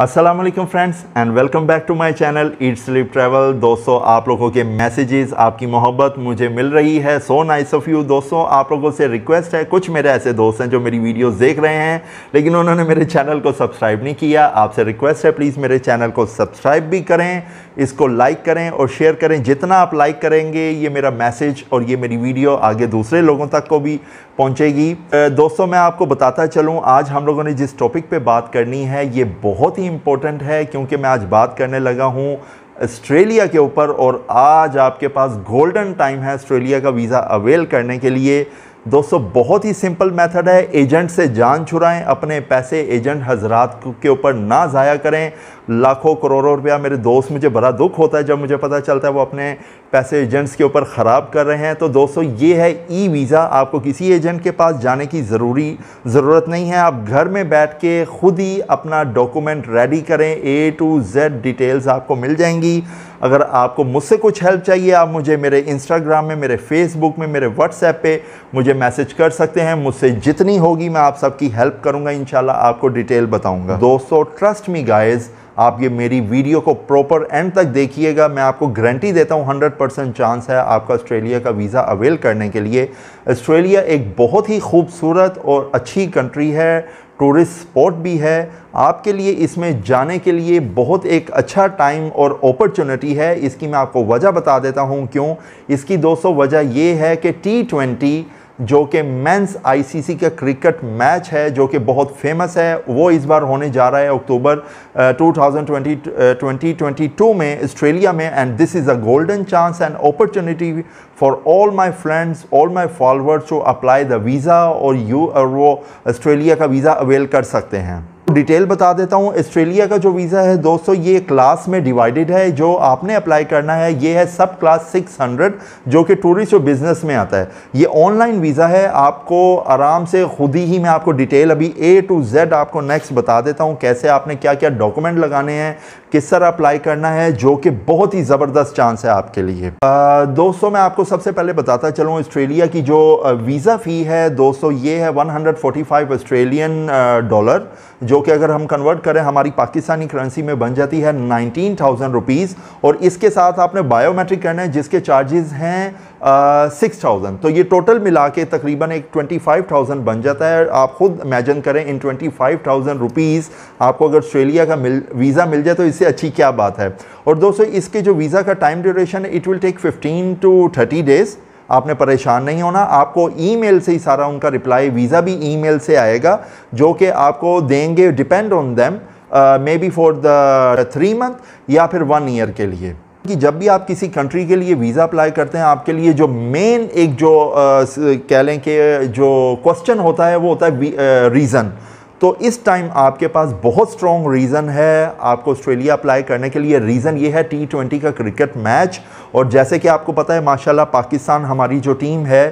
Aslam friends and welcome back to my channel eat sleep travel दोस्तों आप लोगों के मैसेजेस आपकी मोहब्बत मुझे मिल रही है सो नाइस ऑफ यू दोस्तों आप लोगों से रिक्वेस्ट है कुछ मेरे ऐसे दोस्त हैं जो मेरी वीडियोस देख रहे हैं लेकिन उन्होंने मेरे चैनल को सब्सक्राइब नहीं किया आपसे रिक्वेस्ट है प्लीज़ मेरे चैनल को सब्सक्राइब भी करें इसको लाइक करें और शेयर करें जितना आप लाइक करेंगे ये मेरा मैसेज और ये मेरी वीडियो आगे दूसरे लोगों तक को भी पहुँचेगी दोस्तों मैं आपको बताता चलूँ आज हम लोगों ने जिस टॉपिक पर बात करनी है ये बहुत ही इम्पोर्टेंट है क्योंकि मैं आज बात करने लगा हूँ ऑस्ट्रेलिया के ऊपर और आज आपके पास गोल्डन टाइम है ऑस्ट्रेलिया का वीज़ा अवेल करने के लिए दोस्तों बहुत ही सिंपल मेथड है एजेंट से जान छुड़ाएं अपने पैसे एजेंट हजरात के ऊपर ना ज़ाया करें लाखों करोड़ों रुपया मेरे दोस्त मुझे बड़ा दुख होता है जब मुझे पता चलता है वो अपने पैसे एजेंट्स के ऊपर ख़राब कर रहे हैं तो दोस्तों ये है ई वीज़ा आपको किसी एजेंट के पास जाने की ज़रूरी ज़रूरत नहीं है आप घर में बैठ के ख़ुद ही अपना डॉक्यूमेंट रेडी करें ए टू जेड डिटेल्स आपको मिल जाएंगी अगर आपको मुझसे कुछ हेल्प चाहिए आप मुझे मेरे इंस्टाग्राम में मेरे फेसबुक में मेरे व्हाट्सएप पे मुझे मैसेज कर सकते हैं मुझसे जितनी होगी मैं आप सबकी हेल्प करूंगा इन आपको डिटेल बताऊंगा दोस्तों ट्रस्ट मी गाइज़ आप ये मेरी वीडियो को प्रॉपर एंड तक देखिएगा मैं आपको गारंटी देता हूँ हंड्रेड परसेंट चांस है आपका ऑस्ट्रेलिया का वीज़ा अवेल करने के लिए ऑस्ट्रेलिया एक बहुत ही खूबसूरत और अच्छी कंट्री है टूरिस्ट स्पॉट भी है आपके लिए इसमें जाने के लिए बहुत एक अच्छा टाइम और अपॉर्चुनिटी है इसकी मैं आपको वजह बता देता हूँ क्यों इसकी दोस्तों वजह यह है कि टी ट्वेंटी जो कि मेंस आईसीसी का क्रिकेट मैच है जो कि बहुत फेमस है वो इस बार होने जा रहा है अक्टूबर टू थाउजेंड टू में ऑस्ट्रेलिया में and this is a golden chance and opportunity for all my friends all my followers to apply the visa और यू और वो ऑस्ट्रेलिया का वीज़ा अवेल कर सकते हैं डिटेल बता देता हूँ ऑस्ट्रेलिया का जो वीज़ा है दोस्तों ये क्लास में डिवाइडेड है जो आपने अप्लाई करना है ये है सब क्लास 600 जो कि टूरिस्ट और बिज़नेस में आता है ये ऑनलाइन वीज़ा है आपको आराम से खुद ही मैं आपको डिटेल अभी ए टू जेड आपको नेक्स्ट बता देता हूँ कैसे आपने क्या क्या डॉक्यूमेंट लगाने हैं किस सर अप्लाई करना है जो कि बहुत ही ज़बरदस्त चांस है आपके लिए आ, दोस्तों मैं आपको सबसे पहले बताता चलूँ ऑस्ट्रेलिया की जो वीज़ा फ़ी है दोस्तों ये है 145 ऑस्ट्रेलियन डॉलर जो कि अगर हम कन्वर्ट करें हमारी पाकिस्तानी करेंसी में बन जाती है नाइनटीन थाउजेंड और इसके साथ आपने बायोमेट्रिक करना है जिसके चार्जेज़ हैं सिक्स थाउजेंड तो ये टोटल मिला के तकरीबन एक ट्वेंटी फाइव थाउजेंड बन जाता है आप ख़ुद इमेजन करें इन ट्वेंटी फाइव थाउजेंड रुपीज़ आपको अगर ऑस्ट्रेलिया का मिल वीज़ा मिल जाए तो इससे अच्छी क्या बात है और दोस्तों इसके जो वीज़ा का टाइम ड्यूरेशन है it will take fifteen to thirty days आपने परेशान नहीं होना आपको ईमेल से ही सारा उनका रिप्लाई वीज़ा भी ईमेल से आएगा जो कि आपको देंगे depend on them may be for the three month या फिर वन ईयर के लिए कि जब भी आप किसी कंट्री के लिए वीज़ा अप्लाई करते हैं आपके लिए जो मेन एक जो कह लें कि जो क्वेश्चन होता है वो होता है रीज़न तो इस टाइम आपके पास बहुत स्ट्रॉन्ग रीज़न है आपको ऑस्ट्रेलिया अप्लाई करने के लिए रीज़न ये है टी ट्वेंटी का क्रिकेट मैच और जैसे कि आपको पता है माशाल्लाह पाकिस्तान हमारी जो टीम है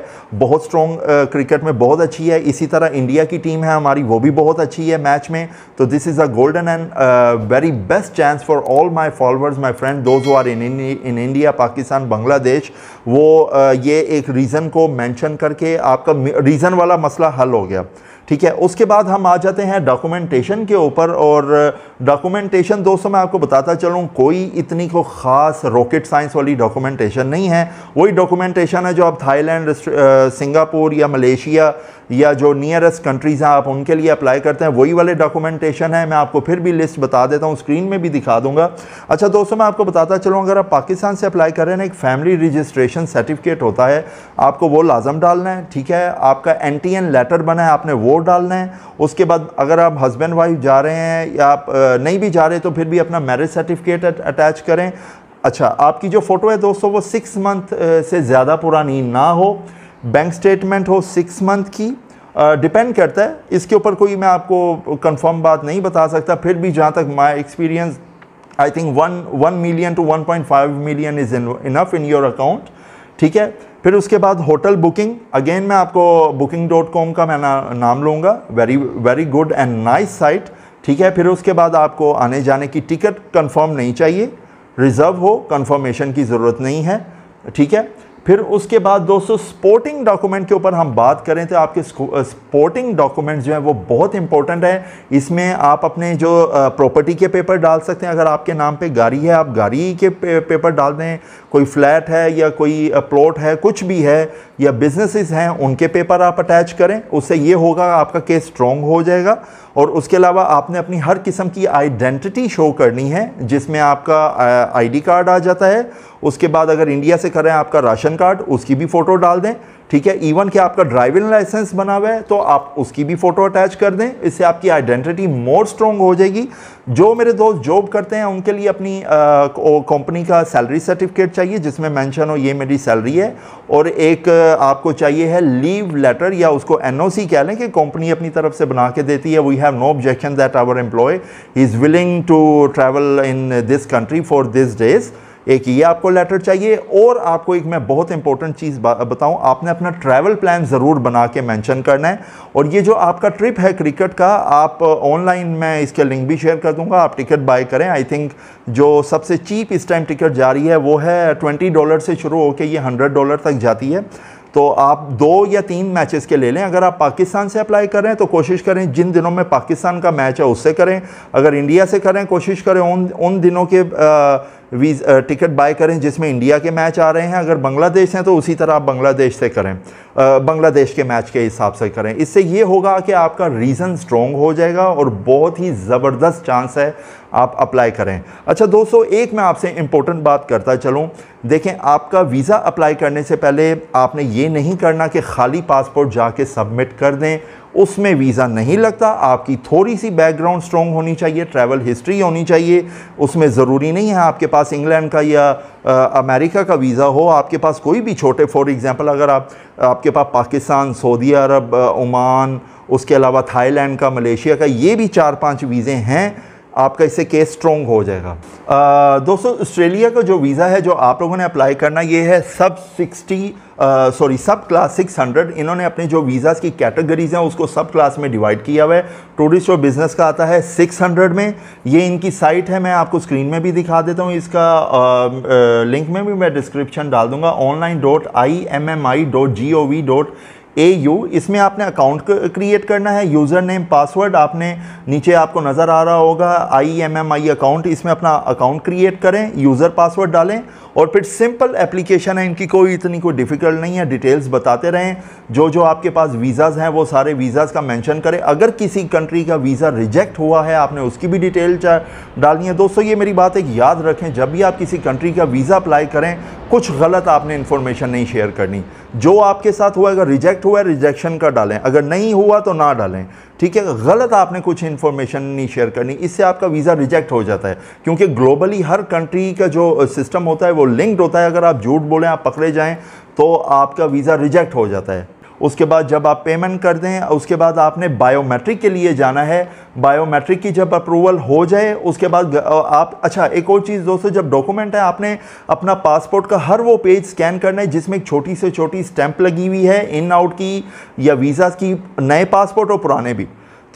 बहुत स्ट्रॉन्ग क्रिकेट में बहुत अच्छी है इसी तरह इंडिया की टीम है हमारी वो भी बहुत अच्छी है मैच में तो this is a golden and very best chance for all my followers my friend those are in in India Pakistan Bangladesh वो uh, ये एक रीज़न को मैंशन करके आपका रीज़न वाला मसला हल हो गया ठीक है उसके बाद हम आ जाते हैं डॉक्यूमेंटेशन के ऊपर और डॉक्यूमेंटेशन दोस्तों मैं आपको बताता चलूँ कोई इतनी को ख़ास रॉकेट साइंस वाली डॉक्यूमेंटेशन नहीं है वही डॉक्यूमेंटेशन है जो आप थाईलैंड सिंगापुर या मलेशिया या जो नियरेस्ट कंट्रीज़ हैं आप उनके लिए अप्लाई करते हैं वही वाले डॉक्यूमेंटेशन है मैं आपको फिर भी लिस्ट बता देता हूँ स्क्रीन में भी दिखा दूंगा अच्छा दोस्तों मैं आपको बताता चलूँ अगर आप पाकिस्तान से अप्लाई कर रहे हैं ना एक फैमिली रजिस्ट्रेशन सर्टिफिकेट होता है आपको वो लाजम डालना है ठीक है आपका एन लेटर बना है आपने वो वोट डालना है उसके बाद अगर आप हस्बैंड वाइफ जा रहे हैं या आप नहीं भी जा रहे तो फिर भी अपना मैरिज सर्टिफिकेट अटैच करें अच्छा आपकी जो फ़ोटो है दोस्तों वो सिक्स मंथ से ज़्यादा पुरानी ना हो बैंक स्टेटमेंट हो सिक्स मंथ की डिपेंड uh, करता है इसके ऊपर कोई मैं आपको कंफर्म बात नहीं बता सकता फिर भी जहाँ तक my experience I think one one million to one point five million is enough in your account ठीक है फिर उसके बाद होटल बुकिंग अगेन मैं आपको बुकिंग डॉट कॉम का मैं ना, नाम लूँगा very very good and nice site ठीक है फिर उसके बाद आपको आने जाने की टिकट कंफर्म नहीं चाहिए रिज़र्व हो कंफर्मेशन की ज़रूरत नहीं है ठीक है फिर उसके बाद दोस्तों स्पोर्टिंग डॉक्यूमेंट के ऊपर हम बात करें तो आपके स्पोर्टिंग डॉक्यूमेंट जो है वो बहुत इंपॉर्टेंट है इसमें आप अपने जो प्रॉपर्टी के पेपर डाल सकते हैं अगर आपके नाम पे गाड़ी है आप गाड़ी के पेपर डाल दें कोई फ्लैट है या कोई प्लॉट है कुछ भी है या बिजनेसेस हैं उनके पेपर आप अटैच करें उससे ये होगा आपका केस स्ट्रॉन्ग हो जाएगा और उसके अलावा आपने अपनी हर किस्म की आइडेंटिटी शो करनी है जिसमें आपका आईडी कार्ड आ जाता है उसके बाद अगर इंडिया से करें आपका राशन कार्ड उसकी भी फ़ोटो डाल दें ठीक है इवन कि आपका ड्राइविंग लाइसेंस बना हुआ है तो आप उसकी भी फ़ोटो अटैच कर दें इससे आपकी आइडेंटिटी मोर स्ट्रॉन्ग हो जाएगी जो मेरे दोस्त जॉब करते हैं उनके लिए अपनी कंपनी का सैलरी सर्टिफिकेट चाहिए जिसमें मेंशन हो ये मेरी सैलरी है और एक आपको चाहिए है लीव लेटर या उसको एनओसी कह लें कि कंपनी अपनी तरफ से बना के देती है we have no objection that our employ is willing to travel in this country for this days एक ये आपको लेटर चाहिए और आपको एक मैं बहुत इंपॉर्टेंट चीज़ बताऊं आपने अपना ट्रैवल प्लान ज़रूर बना के मेंशन करना है और ये जो आपका ट्रिप है क्रिकेट का आप ऑनलाइन मैं इसके लिंक भी शेयर कर दूंगा आप टिकट बाय करें आई थिंक जो सबसे चीप इस टाइम टिकट जा रही है वो है ट्वेंटी डॉलर से शुरू होकर ये हंड्रेड डॉलर तक जाती है तो आप दो या तीन मैचेस के ले लें अगर आप पाकिस्तान से अप्लाई कर रहे हैं तो कोशिश करें जिन दिनों में पाकिस्तान का मैच है उससे करें अगर इंडिया से करें कोशिश करें उन उन दिनों के आ, वीज़ टिकट बाय करें जिसमें इंडिया के मैच आ रहे हैं अगर बांग्लादेश हैं तो उसी तरह आप बांग्लादेश से करें बांग्लादेश के मैच के हिसाब से करें इससे ये होगा कि आपका रीज़न स्ट्रॉन्ग हो जाएगा और बहुत ही ज़बरदस्त चांस है आप अप्लाई करें अच्छा दोस्तों एक मैं आपसे इम्पोर्टेंट बात करता चलूँ देखें आपका वीज़ा अप्लाई करने से पहले आपने ये नहीं करना कि खाली पासपोर्ट जाके सबमिट कर दें उसमें वीज़ा नहीं लगता आपकी थोड़ी सी बैकग्राउंड स्ट्रॉन्ग होनी चाहिए ट्रैवल हिस्ट्री होनी चाहिए उसमें ज़रूरी नहीं है आपके पास इंग्लैंड का या आ, अमेरिका का वीज़ा हो आपके पास कोई भी छोटे फॉर एग्ज़ाम्पल अगर आप आपके पास पाकिस्तान सऊदी अरब ओमान उसके अलावा थाईलैंड का मलेशिया का ये भी चार पाँच वीज़े हैं आपका इससे केस स्ट्रॉन्ग हो जाएगा दोस्तों ऑस्ट्रेलिया का जो वीज़ा है जो आप लोगों ने अप्लाई करना ये है सब 60 सॉरी सब क्लास 600 इन्होंने अपने जो वीज़ाज़ की कैटेगरीज हैं उसको सब क्लास में डिवाइड किया हुआ है टूरिस्ट और बिज़नेस का आता है 600 में ये इनकी साइट है मैं आपको स्क्रीन में भी दिखा देता हूँ इसका आ, आ, लिंक में भी मैं डिस्क्रिप्शन डाल दूँगा online dot I M M I dot G O V dot A U इसमें आपने अकाउंट क्रिएट करना है यूज़र नेम पासवर्ड आपने नीचे आपको नज़र आ रहा होगा I M M I account इसमें अपना अकाउंट क्रिएट करें यूज़र पासवर्ड डालें और फिर सिंपल एप्लीकेशन है इनकी कोई इतनी कोई डिफ़िकल्ट नहीं है डिटेल्स बताते रहें जो जो आपके पास वीज़ाज़ हैं वो सारे वीज़ाज़ का मेंशन करें अगर किसी कंट्री का वीज़ा रिजेक्ट हुआ है आपने उसकी भी डिटेल डालनी है दोस्तों ये मेरी बात एक याद रखें जब भी आप किसी कंट्री का वीज़ा अप्लाई करें कुछ गलत आपने इन्फॉर्मेशन नहीं शेयर करनी जो आपके साथ हुआ अगर रिजेक्ट हुआ है रिजेक्शन का डालें अगर नहीं हुआ तो ना डालें ठीक है गलत आपने कुछ इन्फॉर्मेशन नहीं शेयर करनी इससे आपका वीज़ा रिजेक्ट हो जाता है क्योंकि ग्लोबली हर कंट्री का जो सिस्टम होता है वो लिंक्ड होता है अगर आप झूठ बोलें आप पकड़े जाएँ तो आपका वीज़ा रिजेक्ट हो जाता है उसके बाद जब आप पेमेंट कर दें उसके बाद आपने बायोमेट्रिक के लिए जाना है बायोमेट्रिक की जब अप्रूवल हो जाए उसके बाद आप अच्छा एक और चीज़ दोस्तों जब डॉक्यूमेंट है आपने अपना पासपोर्ट का हर वो पेज स्कैन करना है जिसमें एक छोटी से छोटी स्टैंप लगी हुई है इन आउट की या वीज़ा की नए पासपोर्ट और पुराने भी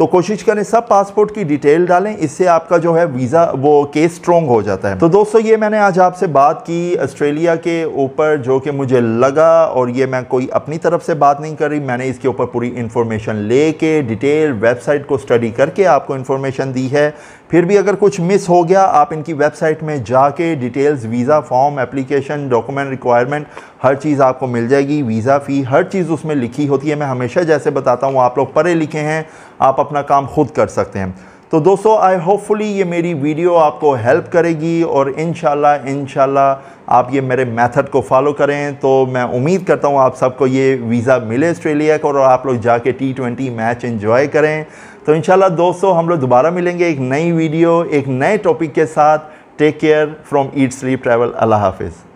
तो कोशिश करें सब पासपोर्ट की डिटेल डालें इससे आपका जो है वीज़ा वो केस स्ट्रॉन्ग हो जाता है तो दोस्तों ये मैंने आज आपसे बात की ऑस्ट्रेलिया के ऊपर जो कि मुझे लगा और ये मैं कोई अपनी तरफ से बात नहीं कर रही मैंने इसके ऊपर पूरी इन्फॉर्मेशन ले डिटेल वेबसाइट को स्टडी करके आपको इन्फॉर्मेशन दी है फिर भी अगर कुछ मिस हो गया आप इनकी वेबसाइट में जाके details visa form application document requirement हर चीज़ आपको मिल जाएगी वीज़ा फ़ी हर चीज़ उसमें लिखी होती है मैं हमेशा जैसे बताता हूँ आप लोग पढ़े लिखे हैं आप अपना काम खुद कर सकते हैं तो दोस्तों आई होपफुली ये मेरी वीडियो आपको हेल्प करेगी और इन शाला आप ये मेरे मेथड को फॉलो करें तो मैं उम्मीद करता हूँ आप सबको ये वीज़ा मिले ऑस्ट्रेलिया को और आप लोग जाके टी ट्वेंटी मैच इन्जॉय करें तो इन दोस्तों हम लोग दोबारा मिलेंगे एक नई वीडियो एक नए टॉपिक के साथ take care from eat sleep travel अल्लाह हाफिज़